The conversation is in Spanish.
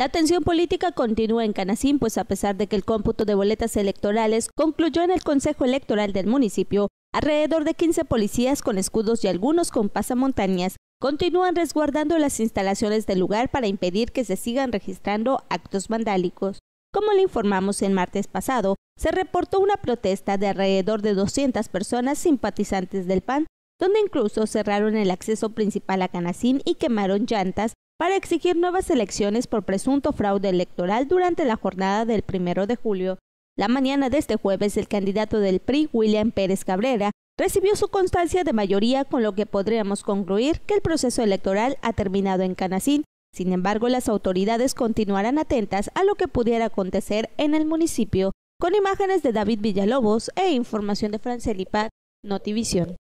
La tensión política continúa en Canacín, pues a pesar de que el cómputo de boletas electorales concluyó en el Consejo Electoral del municipio, alrededor de 15 policías con escudos y algunos con pasamontañas continúan resguardando las instalaciones del lugar para impedir que se sigan registrando actos vandálicos. Como le informamos el martes pasado, se reportó una protesta de alrededor de 200 personas simpatizantes del PAN, donde incluso cerraron el acceso principal a Canacín y quemaron llantas para exigir nuevas elecciones por presunto fraude electoral durante la jornada del primero de julio. La mañana de este jueves, el candidato del PRI, William Pérez Cabrera, recibió su constancia de mayoría, con lo que podríamos concluir que el proceso electoral ha terminado en Canacín. Sin embargo, las autoridades continuarán atentas a lo que pudiera acontecer en el municipio, con imágenes de David Villalobos e información de Francelipa Notivisión.